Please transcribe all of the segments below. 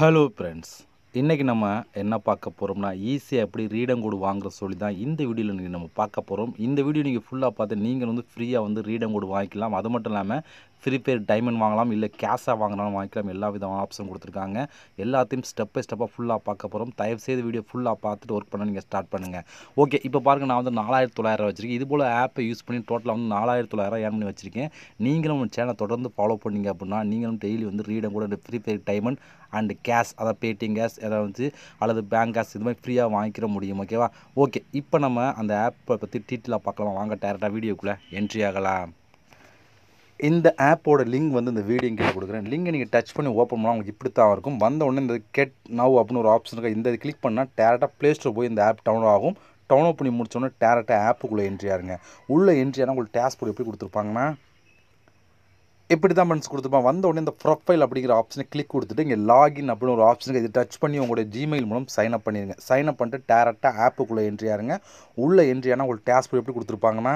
hello friends இன்றைக்கி நம்ம என்ன பார்க்க போகிறோம்னா ஈஸியாக எப்படி ரீடம் கோடு வாங்குற சொல்லி தான் இந்த வீடியோவில் நீங்கள் நம்ம பார்க்க போகிறோம் இந்த வீடியோ நீங்கள் ஃபுல்லாக பார்த்து நீங்கள் வந்து ஃப்ரீயாக வந்து ரீடம் கோடு வாங்கிக்கலாம் அது மட்டும் இல்லாமல் ஃப்ரீ ஃபயர் டைமண்ட் வாங்கலாம் இல்லை கேஷாக வாங்கினாலும் வாங்கிக்கலாம் எல்லா விதமான ஆப்ஷன் கொடுத்துருக்காங்க எல்லாத்தையும் ஸ்டெப் பை ஸ்டெப்பாக ஃபுல்லாக பார்க்க போகிறோம் தயவு செய்து வீடியோ ஃபுல்லாக பார்த்துட்டு ஒர்க் பண்ண நீங்கள் ஸ்டார்ட் பண்ணுங்கள் ஓகே இப்போ பாருங்க நான் வந்து நாலாயிரத்து தொள்ளாயிரம் வச்சிருக்கேன் இது போல் ஆப்பை யூஸ் பண்ணி டோட்டலாக வந்து நாலாயிரத்து தொள்ளாயிரம் ஏன் பண்ணி வச்சிருக்கேன் நீங்களும் சேனல் தொடர்ந்து ஃபாலோ பண்ணிங்க அப்படின்னா நீங்களும் டெய்லி வந்து ரீடம் கூட Free Fire diamond and cash அதாவது பேடிஎம் கேஷ் எதாவது வந்து அல்லது பேங்க் கேஷ் இது மாதிரி ஃப்ரீயாக வாங்கிக்கிற முடியும் ஓகேவா ஓகே இப்போ நம்ம அந்த ஆப்பை பற்றி டீட்டெயிலாக பார்க்கலாம் வாங்க டேரெக்டாக வீடியோக்குள்ளே என்ட்ரி ஆகலாம் இந்த ஆப்போட லிங்க் வந்து இந்த வீடியோ கீழே கொடுக்குறேன் லிங்கை நீங்கள் டச் பண்ணி ஓப்பன் பண்ணால் உங்களுக்கு இப்படி தான் இருக்கும் வந்த உடனே இந்த கெட் நவ் அப்படின்னு ஒரு ஆப்ஷன் இருக்கா இந்த கிளிக் பண்ணால் டேரெக்டாக ப்ளே ஸ்டோர் போய் இந்த ஆப் டவுன்லோட் ஆகும் டவுன்லோட் பண்ணி முடிச்சோன்னே டேரெக்டாக ஆப்புக்குள்ளே என்ட்ரி ஆகுங்க உள்ளே என்ட்ரி ஆனால் உங்களுக்கு டேஸ்போர்ட் எப்படி கொடுத்துருப்பாங்கன்னா இப்படி தான் ஃப்ரெண்ட்ஸ் கொடுத்துருப்பான் வந்த உடனே இந்த ப்ரொஃபைல் அப்படிங்கிற ஆப்ஷனை கிளிக் கொடுத்துட்டு இங்கே லாகின் அப்படின்னு ஒரு ஆப்ஷனுக்கு இது டச் பண்ணி உங்களுடைய ஜிமெயில் மூலம் சைன் பண்ணிடுங்க சைன் பண்ணிட்டு டேரெக்டாக ஆப்புக்குள்ளே என்ட்ரி ஆயிருங்க உள்ளே என்ட்ரி ஆனால் உங்களுக்கு டேஷ்போர்ட் எப்படி கொடுத்துருப்பாங்கண்ணா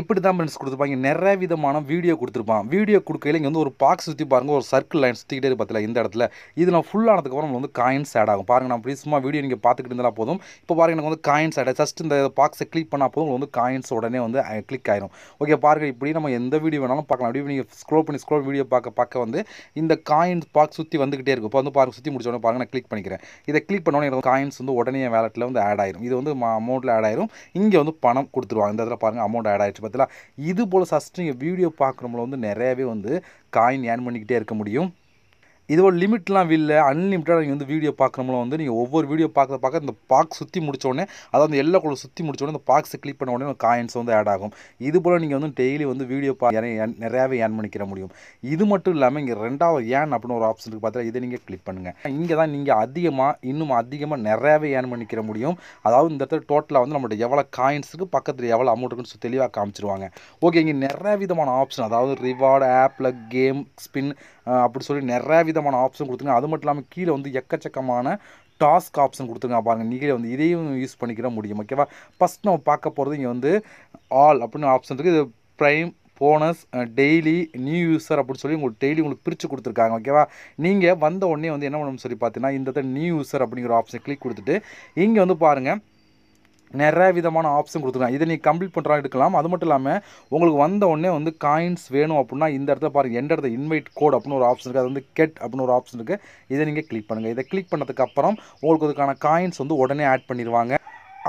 இப்படி தான் ஃப்ரெண்ட்ஸ் கொடுத்துருப்பாங்க நிறைய விதமான வீடியோ கொடுத்துருப்பான் வீடியோ கொடுக்கையில் இங்கே வந்து ஒரு பாக்ஸ் சுற்றி பாருங்கள் ஒரு சர்க்கிள் லைன் சுற்றிக்கிட்டே இருப்பதில்ல இந்த இடத்துல இது நான் ஃபுல் ஆனதுக்கப்புறம் நம்ம வந்து காயின்ஸ் ஆட் ஆகும் பாருங்கள் நான் ப்ளீஸ் சும்மா வீடியோ நீங்கள் பார்த்துக்கிட்டு இருந்தால் போதும் இப்போ பாருங்கள் எனக்கு வந்து காயின்ஸ் ஆட் ஜஸ்ட் இந்த பாக்ஸை கிளிக் பண்ணால் போதும் உங்களுக்கு வந்து காயின்ஸ் உடனே வந்து கிளிக் ஆயிரும் ஓகே பாருங்கள் இப்படி நம்ம எந்த வீடியோ வேணாலும் பார்க்கலாம் அப்படியே நீங்கள் ஸ்க்ரோல் பண்ணி ஸ்க்ரோல் வீடியோ பார்க்க பார்க்க வந்து இந்த காயின்ஸ் பாக்ஸ் சுற்றி வந்துக்கிட்டே இருக்கும் இப்போ வந்து பாருங்கள் சுற்றி முடிச்சோடனே பாருங்கள் நான் கிளிக் பண்ணிக்கிறேன் இதை கிளிக் பண்ணோடனே எனக்கு காயின்ஸ் வந்து உடனே வேலட்டில் வந்து ஆட் ஆயிரும் இது வந்து அமௌண்ட்டில் ஆட் ஆயிரும் இங்கே வந்து பணம் கொடுத்துருவாங்க இந்த இடத்துல பாருங்கள் அமௌண்ட் ஆட் ஆயிடுச்சு வந்துச்சு பார்த்தீங்களா இது போல் சஸ்ட் நீங்கள் வீடியோ பார்க்குறவங்கள வந்து நிறையாவே வந்து காயின் ஏன் பண்ணிக்கிட்டே இருக்க முடியும் ஒரு லிமிட்லாம் இல்லை அன்லிமிட்டடாக நீங்கள் வந்து வீடியோ பார்க்கணும்லாம் வந்து நீங்கள் ஒவ்வொரு வீடியோ பார்க்க பார்க்க இந்த பாக்ஸ் சுற்றி முடிச்சோடனே அதாவது எல்லா கூட சுற்றி முடிச்சோடனே இந்த பாக்ஸை கிளிக் பண்ண உடனே காயின்ஸ் வந்து ஆட் ஆகும் இது போல் நீங்கள் வந்து டெய்லி வந்து வீடியோ பா நிறையாவே ஏன் பண்ணிக்கிற முடியும் இது மட்டும் இல்லாமல் இங்கே ரெண்டாவது ஏன் அப்படின்னு ஒரு ஆப்ஷன் இருக்குது பார்த்தா இதை நீங்கள் கிளிக் பண்ணுங்கள் இங்கே தான் நீங்கள் அதிகமாக இன்னும் அதிகமாக நிறையாவே ஏன் பண்ணிக்கிற முடியும் அதாவது இந்த இடத்துல டோட்டலாக வந்து நம்மள்ட்ட எவ்வளோ காயின்ஸுக்கு பக்கத்தில் எவ்வளோ அமௌண்ட் இருக்குன்னு தெளிவாக காமிச்சிருவாங்க ஓகே இங்கே நிறைய விதமான ஆப்ஷன் அதாவது ரிவார்டு ஆப்பில் கேம் ஸ்பின் அப்படி சொல்லி நிறைய விதமான ஆப்ஷன் கொடுத்துருங்க அது மட்டும் இல்லாமல் கீழே வந்து எக்கச்சக்கமான டாஸ்க் ஆப்ஷன் கொடுத்துருங்க பாருங்கள் நீங்களே வந்து இதையும் யூஸ் பண்ணிக்கிற முடியும் ஓகேவா ஃபஸ்ட் நம்ம பார்க்க போகிறது இங்கே வந்து ஆல் அப்படின்னு ஆப்ஷன் இருக்குது இது prime bonus daily new user அப்படின்னு சொல்லி உங்களுக்கு டெய்லி உங்களுக்கு பிரித்து கொடுத்துருக்காங்க ஓகேவா நீங்கள் வந்த உடனே வந்து என்ன பண்ணணும் சொல்லி பார்த்தீங்கன்னா இந்த நியூ யூஸர் அப்படிங்கிற ஆப்ஷன் கிளிக் கொடுத்துட்டு இங்கே வந்து பாருங்கள் நிறைய விதமான ஆப்ஷன் கொடுத்துருக்காங்க இதை நீங்கள் கம்ப்ளீட் பண்ணுறாங்க எடுக்கலாம் அது மட்டும் இல்லாமல் உங்களுக்கு வந்த உடனே வந்து காயின்ஸ் வேணும் அப்படின்னா இந்த இடத்துல பாருங்கள் எந்த இடத்துல இன்வைட் கோட் அப்படின்னு ஒரு ஆப்ஷன் இருக்குது அது வந்து கெட் அப்படின்னு ஒரு ஆப்ஷன் இருக்குது இதை நீங்கள் கிளிக் பண்ணுங்கள் இதை கிளிக் பண்ணதுக்கப்புறம் உங்களுக்கு அதுக்கான காயின்ஸ் வந்து உடனே ஆட் பண்ணிடுவாங்க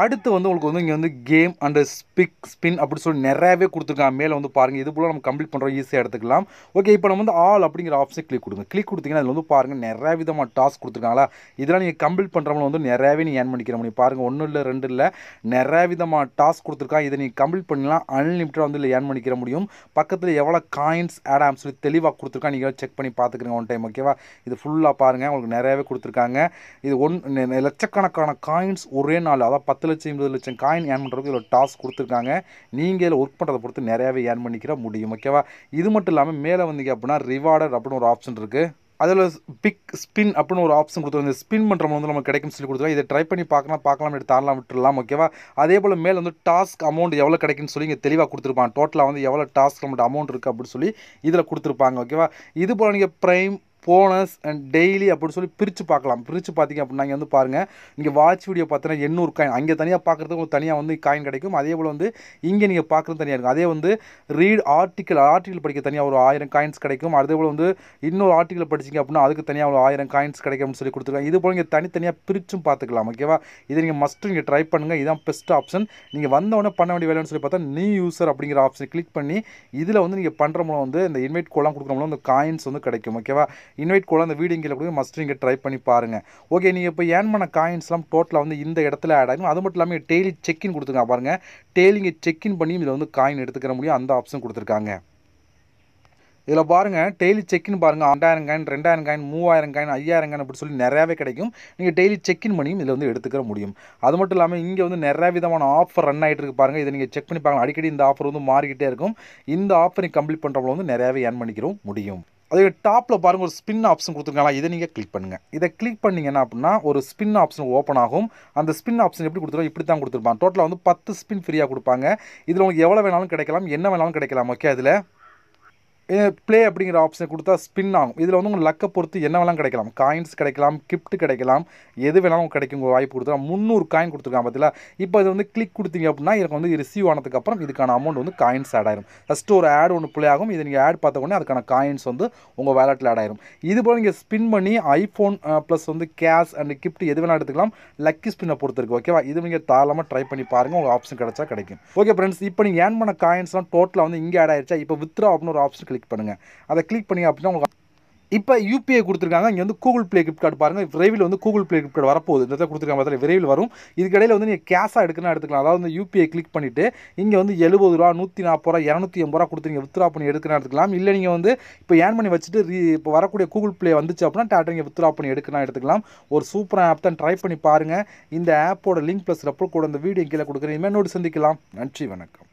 அடுத்து வந்து உங்களுக்கு வந்து இங்கே வந்து கேம் அண்ட் ஸ்பிக் ஸ்பின் அப்படின்னு சொல்லி நிறையாவே கொடுத்துருக்காங்க மேலே வந்து பாருங்கள் இது போல் நம்ம கம்ப்ளீட் பண்ணுறோம் ஈஸியாக எடுத்துக்கலாம் ஓகே இப்போ நம்ம வந்து ஆல் அப்படிங்கிற ஆப்ஷன் கிளிக் கொடுங்க கிளிக் கொடுத்தீங்கன்னா அதில் வந்து பாருங்கள் நிறைய விதமாக டாஸ்க் கொடுத்துருக்காங்களா இதெல்லாம் நீங்கள் கம்ப்ளீட் பண்ணுறவங்களும் வந்து நிறையவே நீங்கள் ஏன் பண்ணிக்கிற முடியும் பாருங்கள் ஒன்றும் இல்லை ரெண்டு இல்லை நிறைய விதமாக டாஸ்க் கொடுத்துருக்காங்க இதை நீங்கள் கம்ப்ளீட் பண்ணலாம் அன்லிமிட்டடாக வந்து இல்லை ஏன் பண்ணிக்கிற முடியும் பக்கத்தில் எவ்வளோ காயின்ஸ் ஆட் ஆம் சொல்லி தெளிவாக கொடுத்துருக்கா நீங்கள் செக் பண்ணி பார்த்துக்கிறீங்க ஒன் டைம் ஓகேவா இது ஃபுல்லாக பாருங்கள் உங்களுக்கு நிறையாவே கொடுத்துருக்காங்க இது ஒன் லட்சக்கணக்கான காயின்ஸ் ஒரே நாள் அதாவது பத்து பத்து லட்சம் இருபது லட்சம் காயின் ஏர்ன் பண்ணுறதுக்கு இதில் டாஸ்க் கொடுத்துருக்காங்க நீங்கள் இதில் ஒர்க் பண்ணுறதை பொறுத்து நிறையாவே ஏர்ன் பண்ணிக்கிற முடியும் ஓகேவா இது மட்டும் இல்லாமல் மேலே வந்தீங்க அப்படின்னா ரிவார்டர் அப்படின்னு ஒரு ஆப்ஷன் இருக்குது அதில் பிக் ஸ்பின் அப்படின்னு ஒரு ஆப்ஷன் கொடுத்துருவோம் இந்த ஸ்பின் பண்ணுறவங்க வந்து நமக்கு கிடைக்கும்னு சொல்லி கொடுத்துருவோம் இதை ட்ரை பண்ணி பார்க்கலாம் பார்க்கலாம் எடுத்து தாரலாம் விட்டுடலாம் ஓகேவா அதே போல் மேலே வந்து டாஸ்க் அமௌண்ட் எவ்வளோ கிடைக்குன்னு சொல்லி இங்கே தெளிவாக கொடுத்துருப்பான் டோட்டலாக வந்து எவ்வளோ டாஸ்க் நம்மகிட்ட அமௌண்ட் இருக்குது அப்படின்னு சொல்லி இதில் கொடுத்துருப்பாங்க ஓகேவா இது போல் நீங்கள் ப்ரைம் போனஸ் அண்ட் டெய்லி அப்படின்னு சொல்லி பிரித்து பார்க்கலாம் பிரித்து பார்த்தீங்க அப்படின்னா இங்கே வந்து பாருங்கள் நீங்கள் வாட்ச் வீடியோ பார்த்தீங்கன்னா எண்ணூறு காயின் அங்கே தனியாக பார்க்குறதுக்கு தனியாக வந்து காயின் கிடைக்கும் அதே போல் வந்து இங்கே நீங்கள் பார்க்குறது தனியாக இருக்கும் அதே வந்து ரீட் ஆர்டிக்கல் ஆர்டிக்கல் படிக்க தனியாக ஒரு ஆயிரம் காயின்ஸ் கிடைக்கும் அதே போல் வந்து இன்னொரு ஆர்டிக்கல் படிச்சிங்க அப்படின்னா அதுக்கு தனியாக ஒரு ஆயிரம் காயின்ஸ் கிடைக்கும்னு சொல்லி கொடுத்துருக்காங்க இது போல் இங்கே தனித்தனியாக பிரிச்சும் பார்த்துக்கலாம் ஓகேவா இதை நீங்கள் மஸ்ட்டு நீங்கள் ட்ரை பண்ணுங்கள் இதுதான் பெஸ்ட் ஆப்ஷன் நீங்கள் வந்தவொடனே பண்ண வேண்டிய வேலைன்னு சொல்லி பார்த்தா நியூ யூசர் அப்படிங்கிற ஆப்ஷன் கிளிக் பண்ணி இதில் வந்து நீங்கள் பண்ணுற மூலம் வந்து இந்த இன்வைட் கோலாம் கொடுக்குற மூலம் அந்த காயின்ஸ் வந்து கிடைக்கும் ஓகேவா இன்வைட் கூட அந்த வீடியோ கீழே கொடுங்க மஸ்ட் நீங்கள் ட்ரை பண்ணி பாருங்கள் ஓகே நீங்கள் இப்போ ஏன் பண்ண காயின்ஸ்லாம் டோட்டலாக வந்து இந்த இடத்துல ஆட் ஆகும் அது மட்டும் இல்லாமல் டெய்லி செக்இன் கொடுத்துருக்காங்க பாருங்கள் டெய்லிங்க செக்இன் பண்ணியும் இதில் வந்து காயின் எடுத்துக்கிற முடியும் அந்த ஆப்ஷன் கொடுத்துருக்காங்க இதில் பாருங்கள் டெய்லி செக்இன் பாருங்கள் ஆண்டாயிரம் காயின் ரெண்டாயிரம் காயின் மூவாயிரம் காயின் ஐயாயிரம் காயின் அப்படி சொல்லி நிறையாவே கிடைக்கும் நீங்கள் டெய்லி செக்இன் பண்ணியும் இதில் வந்து எடுத்துக்கிற முடியும் அது மட்டும் இல்லாமல் இங்கே வந்து நிறைய விதமான ஆஃபர் ரன் ஆகிட்டு இருக்கு பாருங்கள் இதை நீங்கள் செக் பண்ணி பார்க்கலாம் அடிக்கடி இந்த ஆஃபர் வந்து மாறிக்கிட்டே இருக்கும் இந்த ஆஃபரை கம்ப்ளீட் பண்ணுறவங்க வந்து நிறையாவே ஏர்ன் பண்ணிக்கிறோம் முடியும் அதே டாப்பில் பாருங்கள் ஒரு ஸ்பின் ஆப்ஷன் கொடுத்துருக்காங்களா இதை நீங்கள் கிளிக் பண்ணுங்கள் இதை கிளிக் பண்ணிங்கன்னா அப்படின்னா ஒரு ஸ்பின் ஆப்ஷன் ஓப்பன் ஆகும் அந்த ஸ்பின் ஆப்ஷன் எப்படி கொடுத்துருவோம் இப்படி தான் கொடுத்துருப்பான் டோட்டலாக வந்து பத்து ஸ்பின் ஃப்ரீயாக கொடுப்பாங்க இதில் உங்களுக்கு எவ்வளோ வேணாலும் கிடைக்கலாம் என்ன வேணாலும் கிடைக்கலாம் ஓகே அதில் ப்ளே அப்படிங்கிற ஆப்ஷனை கொடுத்தா ஸ்பின் ஆகும் இதில் வந்து உங்களுக்கு லக்கை பொறுத்து என்ன வேணாலும் கிடைக்கலாம் காயின்ஸ் கிடைக்கலாம் கிஃப்ட் கிடைக்கலாம் எது வேணாலும் கிடைக்கும் வாய்ப்பு கொடுத்துருக்கா முந்நூறு காயின் கொடுத்துருக்காங்க பார்த்தீங்களா இப்போ இது வந்து கிளிக் கொடுத்தீங்க அப்படின்னா எனக்கு வந்து ரிசீவ் ஆனதுக்கப்புறம் இதுக்கான அமௌண்ட் வந்து காயின்ஸ் ஆட் ஆயிரும் ஃபஸ்ட்டு ஒரு ஆட் ஒன்று ப்ளே ஆகும் இது நீங்கள் ஆட் பார்த்த உடனே அதுக்கான காயின்ஸ் வந்து உங்கள் வேலெட்டில் ஆட் ஆயிரும் இது போல் நீங்கள் ஸ்பின் பண்ணி ஐஃபோன் ப்ளஸ் வந்து கேஷ் அண்ட் கிஃப்ட் எது வேணால் எடுத்துக்கலாம் லக்கி ஸ்பின்னை பொறுத்து இருக்குது ஓகேவா இது நீங்கள் தாராளமாக ட்ரை பண்ணி பாருங்கள் உங்கள் ஆப்ஷன் கிடச்சா கிடைக்கும் ஓகே ஃப்ரெண்ட்ஸ் இப்போ நீங்கள் ஏன் பண்ண காயின்ஸ்லாம் டோட்டலாக வந்து இங்கே ஆட் ஆயிடுச்சா இப்போ வித்ரா அப்படின்னு ஒரு ஆப்ஷன் கிளிக் கிளிக் பண்ணுங்கள் அதை கிளிக் பண்ணி அப்படின்னா உங்களுக்கு இப்போ யூபிஐ கொடுத்துருக்காங்க இங்கே வந்து கூகுள் பிளே கிஃப்ட் கார்டு பாருங்கள் விரைவில் வந்து கூகுள் பிளே கிஃப்ட் கார்டு வரப்போகுது இந்த கொடுத்துருக்காங்க பார்த்தா விரைவில் வரும் இதுக்கடையில் வந்து நீங்கள் கேஷாக எடுக்கணும் எடுத்துக்கலாம் அதாவது வந்து யூபிஐ கிளிக் பண்ணிவிட்டு இங்கே வந்து எழுபது ரூபா நூற்றி நாற்பது ரூபா இரநூத்தி எண்பது ரூபா கொடுத்து நீங்கள் வித்ரா பண்ணி எடுக்கணும் எடுத்துக்கலாம் இல்லை நீங்கள் வந்து இப்போ ஏன் பண்ணி வச்சுட்டு ரீ இப்போ வரக்கூடிய கூகுள் பிளே வந்துச்சு அப்படின்னா டேட்டர் நீங்கள் வித்ரா பண்ணி எடுக்கணும் எடுத்துக்கலாம் ஒரு சூப்பராக ஆப் தான் ட்ரை பண்ணி பாருங்கள் இந்த ஆப்போட லிங்க் ப்ளஸ் ரெப்போ கூட இந்த வீடியோ கீழே கொடுக்குறேன் இனிமேல் நோட்டு சந்திக்கலாம் நன்றி வணக்கம்